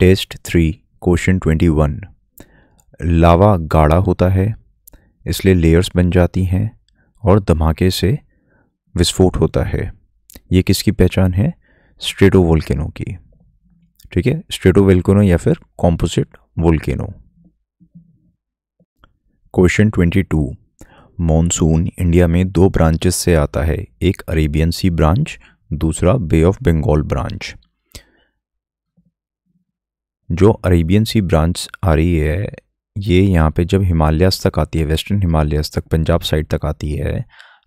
test three question twenty one lava गाढ़ा होता है इसलिए लेयर्स बन जाती हैं और धमाके से विस्फोट होता है ये किसकी पहचान है स्ट्रेटो वोल्केनो की ठीक है स्ट्रेटो वेल्केनो या फिर composite volcano question twenty two monsoon India में दो ब्रांचेस से आता है एक अरेबियन सी ब्रांच दूसरा बे ऑफ बंगाल ब्रांच जो अरेबियन सी ब्रांच आ रही है ये यहाँ पे जब हिमालयस तक आती है वेस्टर्न हिमालयस तक पंजाब साइड तक आती है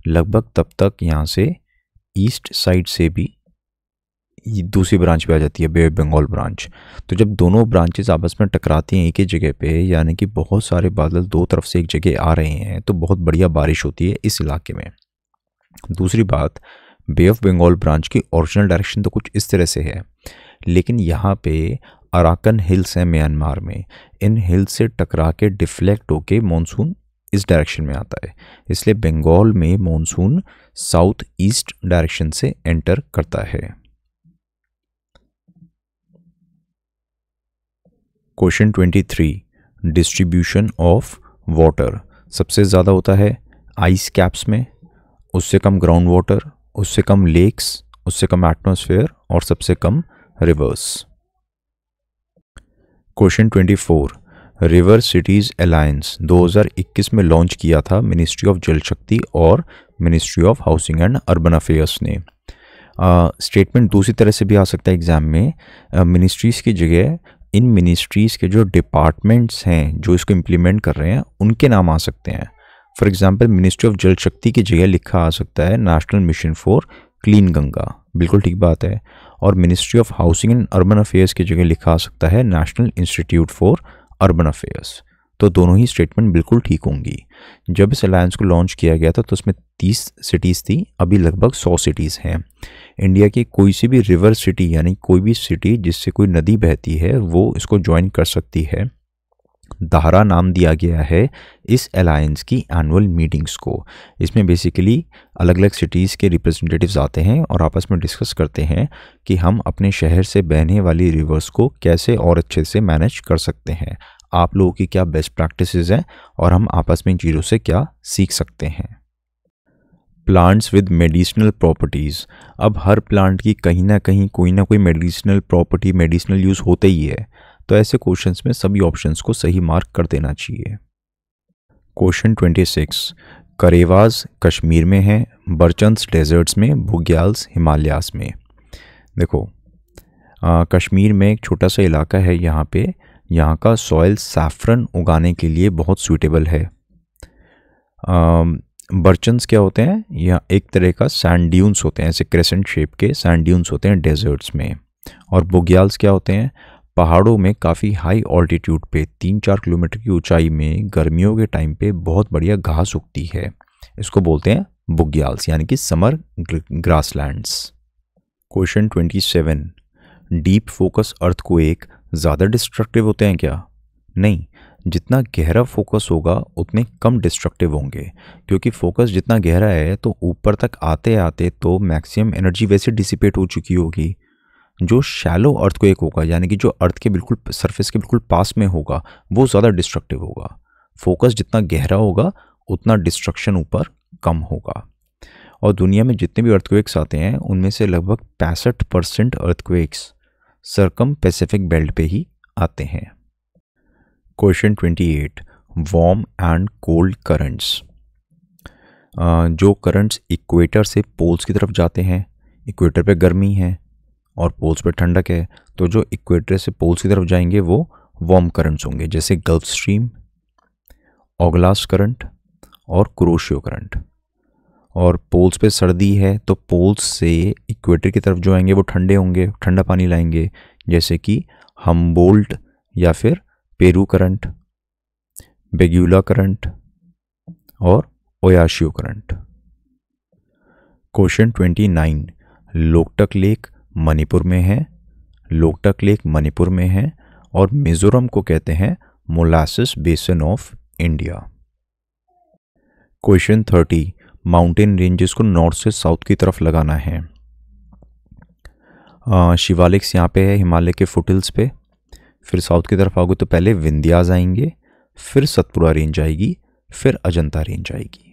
लगभग तब तक यहाँ से ईस्ट साइड से भी दूसरी ब्रांच पे आ जाती है बे ऑफ बंगाल ब्रांच तो जब दोनों ब्रांचेस आपस में टकराती हैं एक ही जगह पे यानी कि बहुत सारे बादल दो तरफ से एक जगह आ रहे हैं तो बहुत बढ़िया बारिश होती है इस इलाके में दूसरी बात बे ऑफ बंगाल ब्रांच की ओरिजिनल डायरेक्शन तो कुछ इस तरह से है लेकिन यहाँ पे अराकन हिल्स हैं म्यांमार में इन हिल्स से टकरा के डिफ्लेक्ट होके मानसून इस डायरेक्शन में आता है इसलिए बंगाल में मानसून साउथ ईस्ट डायरेक्शन से एंटर करता है question twenty three distribution of water सबसे ज़्यादा होता है आइस कैप्स में उससे कम ग्राउंड वाटर उससे कम लेक्स उससे कम एटमॉस्फेयर और सबसे कम rivers question 24 river cities alliance 2021 में लॉन्च किया था मिनिस्ट्री ऑफ जल शक्ति और ministry of housing and urban affairs ने स्टेटमेंट दूसरी तरह से भी आ सकता है एग्ज़ाम में मिनिस्ट्रीज़ uh, की जगह इन मिनिस्ट्रीज़ के जो डिपार्टमेंट्स हैं जो इसको इम्प्लीमेंट कर रहे हैं उनके नाम आ सकते हैं for example ministry of Jal शक्ति की जगह लिखा आ सकता है national mission for clean Ganga बिल्कुल ठीक बात है और ministry of housing and urban affairs की जगह लिखा आ सकता है national institute for urban affairs तो दोनों ही स्टेटमेंट बिल्कुल ठीक होंगी जब इस अलायंस को लॉन्च किया गया था तो उसमें तीस सिटीज़ थी अभी लगभग सौ सिटीज़ हैं इंडिया की कोई सी भी रिवर सिटी यानी कोई भी सिटी जिससे कोई नदी बहती है वो इसको ज्वाइन कर सकती है दाहरा नाम दिया गया है इस अलायंस की एनुअल मीटिंग्स को इसमें बेसिकली अलग अलग सिटीज़ के रिप्रेजेंटेटिव्स आते हैं और आपस में डिस्कस करते हैं कि हम अपने शहर से बहने वाली रिवर्स को कैसे और अच्छे से मैनेज कर सकते हैं आप लोगों की क्या बेस्ट प्रैक्टिसज हैं और हम आपस में चीज़ों से क्या सीख सकते हैं प्लांट्स विद मेडिसिनल प्रॉपर्टीज़ अब हर प्लांट की कहीं ना कहीं कोई ना कोई मेडिसिनल प्रॉपर्टी मेडिसिनल यूज़ होते ही है तो ऐसे क्वेश्चंस में सभी ऑप्शंस को सही मार्क कर देना चाहिए क्वेश्चन 26 करेवाज कश्मीर में है बर्चंस डेजर्ट्स में भुग्याल्स हिमालयास में देखो आ, कश्मीर में एक छोटा सा इलाका है यहाँ पे यहाँ का सॉयल सैफरन उगाने के लिए बहुत सूटेबल है आ, बर्चन्स क्या होते हैं या एक तरह का सैंड ड्यून्स होते हैं ऐसे क्रेसेंट शेप के सैंड ड्यून्स होते हैं डेजर्ट्स में और बुग्याल्स क्या होते हैं पहाड़ों में काफ़ी हाई ऑल्टीट्यूड पे तीन चार किलोमीटर की ऊंचाई में गर्मियों के टाइम पे बहुत बढ़िया घास उगती है इसको बोलते हैं बुग्याल्स यानी कि summer grasslands question twenty seven deep focus earth को एक ज़्यादा डिस्ट्रक्टिव होते हैं क्या नहीं जितना गहरा फोकस होगा उतने कम डिस्ट्रक्टिव होंगे क्योंकि फोकस जितना गहरा है तो ऊपर तक आते आते तो मैक्सिमम एनर्जी वैसे डिसिपेट हो चुकी होगी जो शैलो अर्थ को एक होगा यानी कि जो अर्थ के बिल्कुल सरफेस के बिल्कुल पास में होगा वो ज़्यादा डिस्ट्रक्टिव होगा फोकस जितना गहरा होगा उतना डिस्ट्रक्शन ऊपर कम होगा और दुनिया में जितने भी अर्थक्वेक्स आते हैं उनमें से लगभग पैंसठ percent earthquakes circum Pacific belt पे ही आते हैं question twenty eight warm and cold currents जो करंट्स इक्वेटर से पोल्स की तरफ जाते हैं इक्वेटर पे गर्मी है और पोल्स पर ठंडक है तो जो इक्वेटर से पोल्स की तरफ जाएंगे वो वार्म करंट्स होंगे जैसे गल्फ स्ट्रीम ओगलास करंट और क्रोशियो करंट और पोल्स पे सर्दी है तो पोल्स से इक्वेटर की तरफ जो आएंगे वो ठंडे होंगे ठंडा पानी लाएंगे जैसे कि हम्बोल्ट या फिर पेरू करंट बेग्यूला करंट और Oyashio current question twenty nine Loktak lake Manipur में है लोकटक लेक मणिपुर में है और मिजोरम को कहते हैं molasses basin of India question thirty mountain ranges को नॉर्थ से साउथ की तरफ लगाना है शिवालिक्स यहाँ पे है हिमालय के फुटिल्स पे फिर साउथ की तरफ आओगे तो पहले विंध्याज आएंगे फिर सतपुरा रेंज आएगी फिर अजंता रेंज आएगी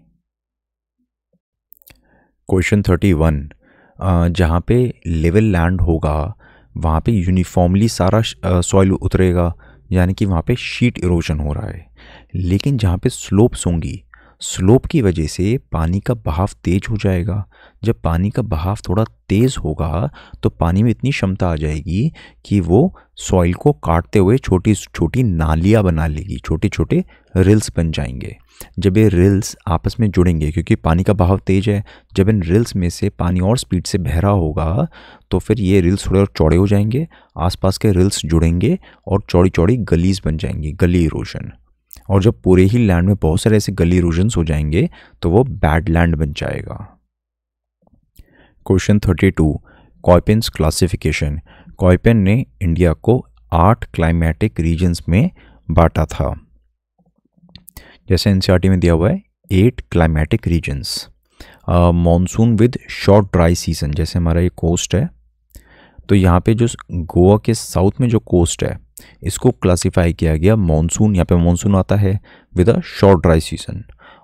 क्वेश्चन थर्टी वन जहाँ पे लेवल लैंड होगा वहाँ पे यूनिफॉर्मली सारा सॉइल उतरेगा यानी कि वहाँ पे शीट इरोजन हो रहा है लेकिन जहाँ पे स्लोप्स होंगी स्लोप की वजह से पानी का बहाव तेज हो जाएगा जब पानी का बहाव थोड़ा तेज़ होगा तो पानी में इतनी क्षमता आ जाएगी कि वो सॉइल को काटते हुए छोटी छोटी नालियाँ बना लेगी छोटे छोटे रिल्स बन जाएंगे जब ये रिल्स आपस में जुड़ेंगे क्योंकि पानी का बहाव तेज है जब इन रिल्स में से पानी और स्पीड से बह रहा होगा तो फिर ये रिल्स थोड़े और चौड़े हो जाएंगे आसपास के रिल्स जुड़ेंगे और चौड़ी चौड़ी गलीज बन जाएंगी गली रोशन और जब पूरे ही लैंड में बहुत सारे ऐसे गली रूजन्स हो जाएंगे तो वो बैड लैंड बन जाएगा question thirty two Koppen's classification Koppen ने इंडिया को आठ क्लाइमेटिक रीजन्स में बांटा था जैसे एन e में दिया हुआ है eight climatic regions monsoon with short dry season जैसे हमारा ये कोस्ट है तो यहाँ पे जो गोवा के साउथ में जो कोस्ट है इसको क्लासिफाई किया गया मानसून यहाँ पे मानसून आता है with a short dry season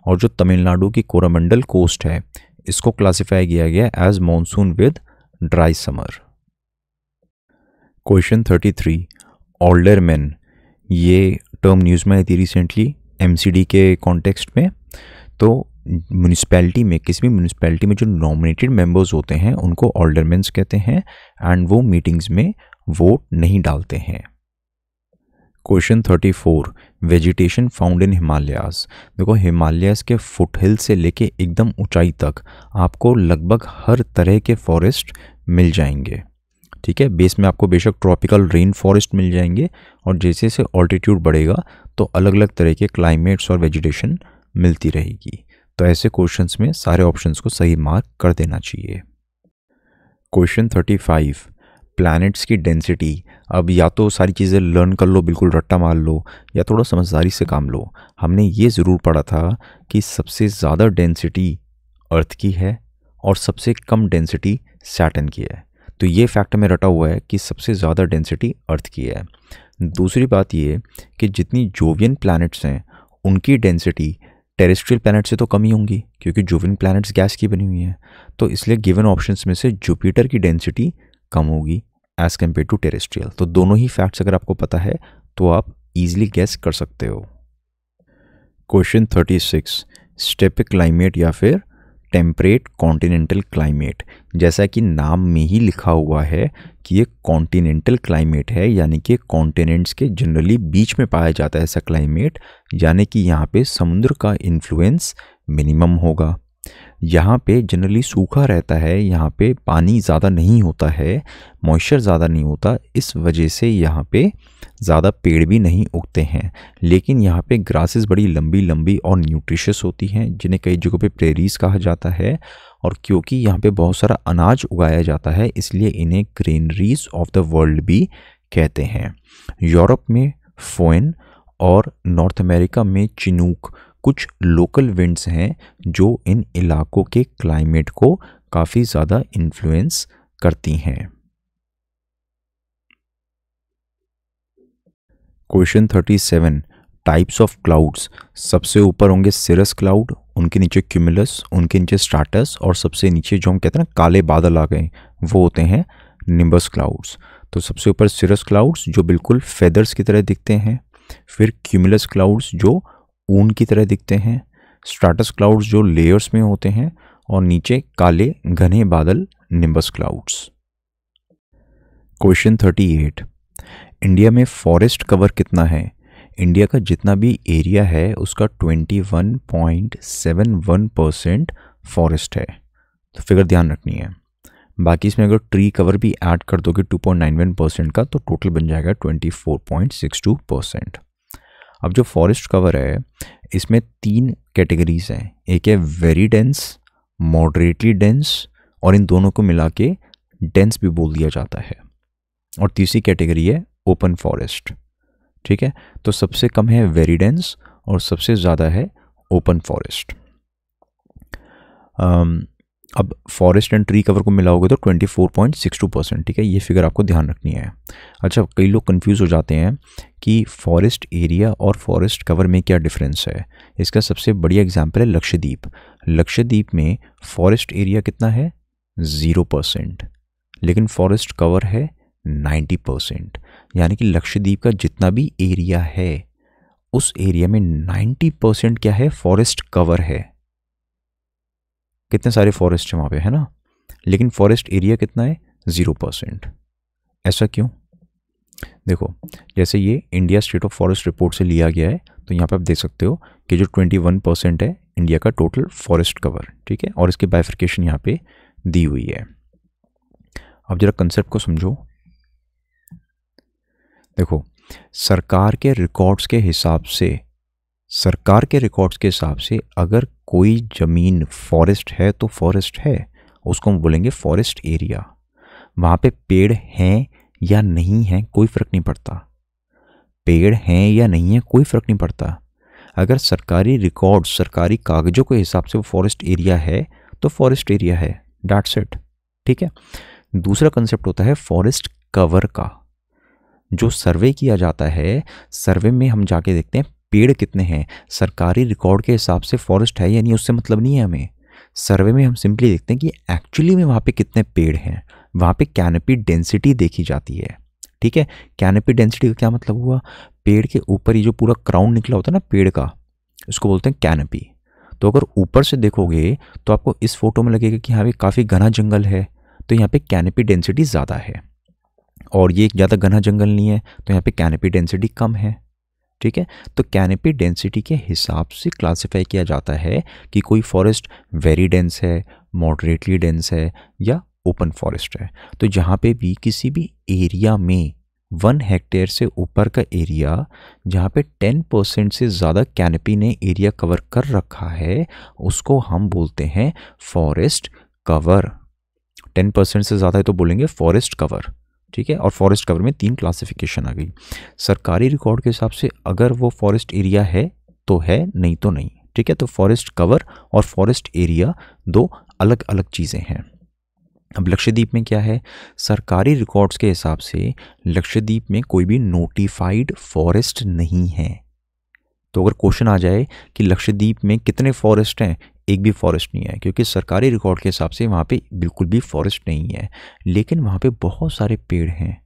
और जो तमिलनाडु की कोरामंडल कोस्ट है इसको क्लासिफाई किया गया as monsoon with dry summer question thirty three alderman ये टर्म न्यूज़ में आई थी रिसेंटली एम के कॉन्टेक्स्ट में तो म्यूनसिपैलिटी में किसी भी म्यूनिसपैलिटी में जो नॉमिनेटेड मेंबर्स होते हैं उनको ऑल्डरमेंट्स कहते हैं एंड वो मीटिंग्स में वोट नहीं डालते हैं question thirty four vegetation found in Himalayas देखो हिमालयस के फुट हिल से लेके एकदम ऊंचाई तक आपको लगभग हर तरह के फॉरेस्ट मिल जाएंगे ठीक है बेस में आपको बेशक ट्रॉपिकल रेन फॉरेस्ट मिल जाएंगे और जैसे जैसे ऑल्टीट्यूड बढ़ेगा तो अलग अलग तरह के क्लाइमेट्स और वेजिटेशन मिलती रहेगी तो ऐसे क्वेश्चंस में सारे ऑप्शंस को सही मार्क कर देना चाहिए क्वेश्चन थर्टी फाइव प्लानट्स की डेंसिटी अब या तो सारी चीज़ें लर्न कर लो बिल्कुल रट्टा मार लो या थोड़ा समझदारी से काम लो हमने ये ज़रूर पढ़ा था कि सबसे ज़्यादा डेंसिटी अर्थ की है और सबसे कम डेंसिटी सैटन की है तो ये फैक्ट में रटा हुआ है कि सबसे ज़्यादा डेंसिटी अर्थ की है दूसरी बात ये कि जितनी जोवियन प्लानट्स हैं उनकी डेंसिटी टेरेस्ट्रियल प्लैनेट से तो कमी होंगी क्योंकि जुविन प्लैनेट्स गैस की बनी हुई हैं तो इसलिए गिवन ऑप्शंस में से जुपिटर की डेंसिटी कम होगी एज़ कम्पेयर टू टेरेस्ट्रियल तो दोनों ही फैक्ट्स अगर आपको पता है तो आप ईजिली गैस कर सकते हो question thirty six steppic climate या फिर टेम्परेट कॉन्टिनेंटल क्लाइमेट जैसा कि नाम में ही लिखा हुआ है कि ये कॉन्टिनेंटल क्लाइमेट है यानी कि कॉन्टिनेंट्स के जनरली बीच में पाया जाता है ऐसा क्लाइमेट यानी कि यहाँ पे समुद्र का इन्फ्लुएंस मिनिमम होगा यहाँ पे जनरली सूखा रहता है यहाँ पे पानी ज़्यादा नहीं होता है मॉइस्चर ज़्यादा नहीं होता इस वजह से यहाँ पे ज़्यादा पेड़ भी नहीं उगते हैं लेकिन यहाँ पे ग्रासेस बड़ी लंबी लंबी और न्यूट्रिशियस होती हैं जिन्हें कई जगहों पे प्रेरीज कहा जाता है और क्योंकि यहाँ पे बहुत सारा अनाज उगाया जाता है इसलिए इन्हें ग्रीनरीज ऑफ द वर्ल्ड भी कहते हैं यूरोप में फोइन और नॉर्थ अमेरिका में चिनूक कुछ लोकल विंड्स हैं जो इन इलाकों के क्लाइमेट को काफ़ी ज़्यादा इन्फ्लुएंस करती हैं question thirty seven types of clouds सबसे ऊपर होंगे सिरस क्लाउड उनके नीचे क्यूमुलस उनके नीचे स्टाटस और सबसे नीचे जो हम कहते हैं ना काले बादल आ गए वो होते हैं निम्बस क्लाउड्स तो सबसे ऊपर सिरस क्लाउड्स जो बिल्कुल फेदर्स की तरह दिखते हैं फिर क्यूमुलस क्लाउड्स जो ऊन की तरह दिखते हैं स्ट्राटस क्लाउड्स जो लेयर्स में होते हैं और नीचे काले घने बादल nimbus clouds question thirty eight India में फॉरेस्ट कवर कितना है इंडिया का जितना भी एरिया है उसका twenty one point seven one percent forest है तो फिगर ध्यान रखनी है बाकी इसमें अगर ट्री कवर भी ऐड कर दोगे two point nine one percent का तो टोटल बन जाएगा twenty four point six two percent अब जो फॉरेस्ट कवर है इसमें तीन कैटेगरीज हैं एक है वेरी डेंस मॉडरेटली डेंस और इन दोनों को मिला के डेंस भी बोल दिया जाता है और तीसरी कैटेगरी है ओपन फॉरेस्ट ठीक है तो सबसे कम है वेरी डेंस और सबसे ज़्यादा है ओपन फॉरेस्ट अब फॉरेस्ट एंड ट्री कवर को मिलाओगे तो 24.62 परसेंट ठीक है ये फिगर आपको ध्यान रखनी है अच्छा कई लोग कंफ्यूज हो जाते हैं कि फॉरेस्ट एरिया और फॉरेस्ट कवर में क्या डिफरेंस है इसका सबसे बढ़िया एग्जाम्पल है लक्षद्वीप लक्षद्वीप में फॉरेस्ट एरिया कितना है ज़ीरो परसेंट लेकिन फॉरेस्ट कवर है नाइन्टी परसेंट यानी कि लक्षद्वीप का जितना भी एरिया है उस एरिया में नाइन्टी परसेंट क्या है फॉरेस्ट कवर है कितने सारे फॉरेस्ट हैं वहाँ पे है ना लेकिन फॉरेस्ट एरिया कितना है ज़ीरो परसेंट ऐसा क्यों देखो जैसे ये India state of forest report से लिया गया है तो यहाँ पे आप देख सकते हो कि जो वन परसेंट है इंडिया का टोटल फॉरेस्ट कवर ठीक है और इसकी बाइफिकेशन यहाँ पे दी हुई है अब जरा कंसेप्ट को समझो देखो सरकार के रिकॉर्ड्स के हिसाब से सरकार के रिकॉर्ड्स के हिसाब से अगर कोई ज़मीन फॉरेस्ट है तो फॉरेस्ट है उसको हम बोलेंगे फॉरेस्ट एरिया वहाँ पे पेड़ हैं या नहीं हैं कोई फ़र्क नहीं पड़ता पेड़ हैं या नहीं है कोई फ़र्क नहीं पड़ता अगर सरकारी रिकॉर्ड सरकारी कागज़ों के हिसाब से वो फॉरेस्ट एरिया है तो फॉरेस्ट एरिया है डाट सेट ठीक है दूसरा कंसेप्ट होता है फॉरेस्ट कवर का जो सर्वे किया जाता है सर्वे में हम जाके देखते हैं पेड़ कितने हैं सरकारी रिकॉर्ड के हिसाब से फॉरेस्ट है या नहीं उससे मतलब नहीं है हमें सर्वे में हम सिंपली देखते हैं कि एक्चुअली में वहाँ पे कितने पेड़ हैं वहाँ पे कैनपी डेंसिटी देखी जाती है ठीक है कैनपी डेंसिटी का क्या मतलब हुआ पेड़ के ऊपर ही जो पूरा क्राउन निकला होता है ना पेड़ का उसको बोलते हैं कैनपी तो अगर ऊपर से देखोगे तो आपको इस फोटो में लगेगा कि यहाँ पे काफ़ी घना जंगल है तो यहाँ पे कैनपी डेंसिटी ज़्यादा है और ये ज़्यादा घना जंगल नहीं है तो यहाँ पे कैनपी डेंसिटी कम है ठीक है तो कैनेपी डेंसिटी के हिसाब से क्लासिफाई किया जाता है कि कोई फॉरेस्ट वेरी डेंस है मॉडरेटली डेंस है या ओपन फॉरेस्ट है तो जहाँ पे भी किसी भी एरिया में वन हेक्टेयर से ऊपर का एरिया जहाँ पे टेन परसेंट से ज़्यादा कैनपी ने एरिया कवर कर रखा है उसको हम बोलते हैं फॉरेस्ट कवर टेन परसेंट से ज़्यादा है तो बोलेंगे फॉरेस्ट कवर ठीक है और फॉरेस्ट कवर में तीन क्लासिफिकेशन आ गई सरकारी रिकॉर्ड के हिसाब से अगर वो फॉरेस्ट एरिया है तो है नहीं तो नहीं ठीक है तो फॉरेस्ट कवर और फॉरेस्ट एरिया दो अलग अलग चीज़ें हैं अब लक्षद्वीप में क्या है सरकारी रिकॉर्ड्स के हिसाब से लक्षद्वीप में कोई भी नोटिफाइड फॉरेस्ट नहीं है तो अगर क्वेश्चन आ जाए कि लक्षद्वीप में कितने फॉरेस्ट हैं एक भी फॉरेस्ट नहीं है क्योंकि सरकारी रिकॉर्ड के हिसाब से वहाँ पे बिल्कुल भी फॉरेस्ट नहीं है लेकिन वहाँ पे बहुत सारे पेड़ हैं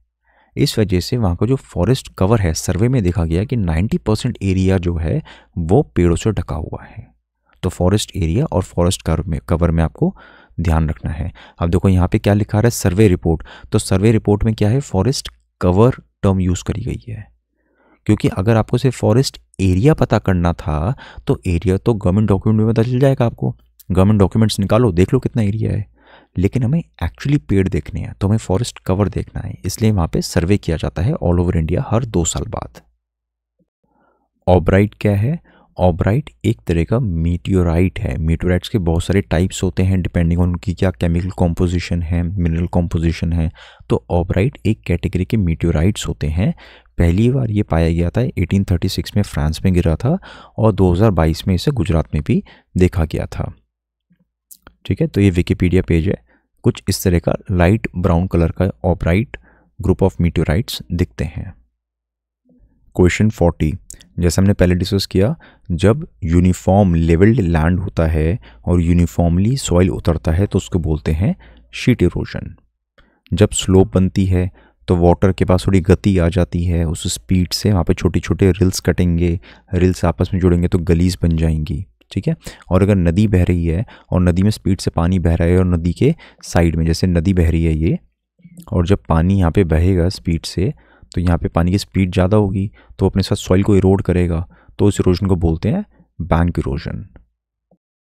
इस वजह से वहाँ का जो फॉरेस्ट कवर है सर्वे में देखा गया कि 90 परसेंट एरिया जो है वो पेड़ों से ढका हुआ है तो फॉरेस्ट एरिया और फॉरेस्ट कवर में कवर में आपको ध्यान रखना है अब देखो यहाँ पर क्या लिखा रहा है सर्वे रिपोर्ट तो सर्वे रिपोर्ट में क्या है फॉरेस्ट कवर टर्म यूज़ करी गई है क्योंकि अगर आपको सिर्फ फॉरेस्ट एरिया पता करना था तो एरिया तो गवर्नमेंट डॉक्यूमेंट में पता चल जाएगा आपको गवर्नमेंट डॉक्यूमेंट्स निकालो देख लो कितना एरिया है लेकिन हमें एक्चुअली पेड़ देखने हैं तो हमें फॉरेस्ट कवर देखना है इसलिए वहाँ पर सर्वे किया जाता है ऑल ओवर इंडिया हर दो साल बाद ऑबराइट क्या है ऑबराइट एक तरह का मीटियोराइट है मीटोराइट्स के बहुत सारे टाइप्स होते हैं डिपेंडिंग ऑन उनकी क्या केमिकल कॉम्पोजिशन है मिनरल कॉम्पोजिशन है तो ऑबराइट एक कैटेगरी के मीटियोराइट्स होते हैं पहली बार ये पाया गया था 1836 में फ्रांस में गिरा था और 2022 में इसे गुजरात में भी देखा गया था ठीक है तो ये विकीपीडिया पेज है कुछ इस तरह का लाइट ब्राउन कलर का ऑपराइट ग्रुप ऑफ मीटोराइट्स दिखते हैं क्वेश्चन फोर्टी जैसे हमने पहले डिस्कस किया जब यूनिफॉर्म लेवल्ड लैंड होता है और यूनिफॉर्मली सॉइल उतरता है तो उसको बोलते हैं शीट इरोजन जब स्लोप बनती है तो वाटर के पास थोड़ी गति आ जाती है उस स्पीड से वहाँ पे छोटे छोटे रिल्स कटेंगे रिल्स आपस में जुड़ेंगे तो गलीज बन जाएंगी ठीक है और अगर नदी बह रही है और नदी में स्पीड से पानी बह रहा है और नदी के साइड में जैसे नदी बह रही है ये और जब पानी यहाँ पे बहेगा स्पीड से तो यहाँ पे पानी की स्पीड ज़्यादा होगी तो अपने साथ सॉइल को इरोड करेगा तो उस इरोजन को बोलते हैं बैंक इरोजन